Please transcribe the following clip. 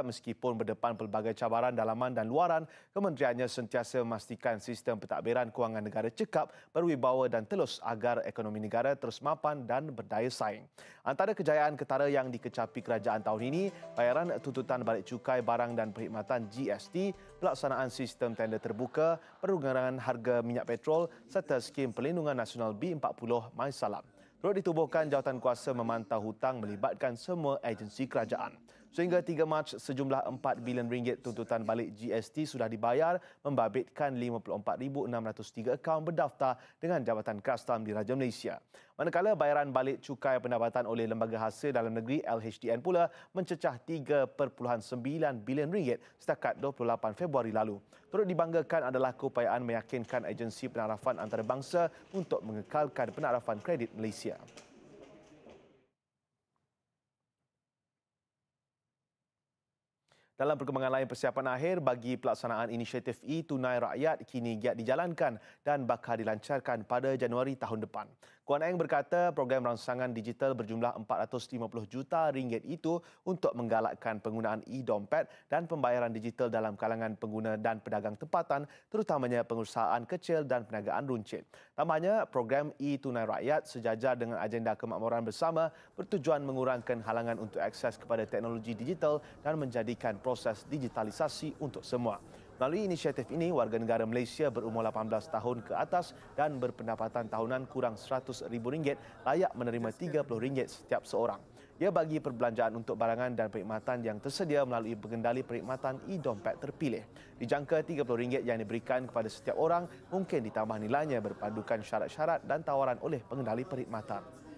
meskipun berdepan pelbagai cabaran dalaman dan luaran, kementeriannya sentiasa memastikan sistem pentadbiran kewangan negara cekap, berwibawa dan telus agar ekonomi negara terus mapan dan berdaya saing. Antara kejayaan ketara yang dikecapi kerajaan tahun ini, bayaran tuntutan balik cukai barang dan perkhidmatan GST, pelaksanaan sistem tender terbuka, perundangan harga minyak petrol serta skim pelindungan nasional B40 Maisalam. Turut ditubuhkan jawatan kuasa memantau hutang melibatkan semua agensi kerajaan. Sehingga 3 Mac sejumlah 4 bilion ringgit tuntutan balik GST sudah dibayar membabitkan 54,603 akaun berdaftar dengan Jabatan Kustom di Raja Malaysia. Manakala bayaran balik cukai pendapatan oleh Lembaga Hasil Dalam Negeri LHDN pula mencecah 3.9 bilion ringgit setakat 28 Februari lalu. Turut dibanggakan adalah keupayaan meyakinkan agensi penarafan antarabangsa untuk mengekalkan penarafan kredit Malaysia. Dalam perkembangan lain persiapan akhir bagi pelaksanaan inisiatif e-Tunai Rakyat kini giat dijalankan dan bakal dilancarkan pada Januari tahun depan. Kuan Eng berkata program rangsangan digital berjumlah 450 juta ringgit itu untuk menggalakkan penggunaan e-dompet dan pembayaran digital dalam kalangan pengguna dan pedagang tempatan terutamanya pengusahaan kecil dan perniagaan runcit. Tambahnya, program e-tunai rakyat sejajar dengan agenda kemakmuran bersama bertujuan mengurangkan halangan untuk akses kepada teknologi digital dan menjadikan proses digitalisasi untuk semua. Melalui inisiatif ini, warga negara Malaysia berumur 18 tahun ke atas dan berpendapatan tahunan kurang rm ringgit layak menerima RM30 setiap seorang. Ia bagi perbelanjaan untuk barangan dan perkhidmatan yang tersedia melalui pengendali perkhidmatan e-dompet terpilih. Dijangka RM30 yang diberikan kepada setiap orang mungkin ditambah nilainya berpandukan syarat-syarat dan tawaran oleh pengendali perkhidmatan.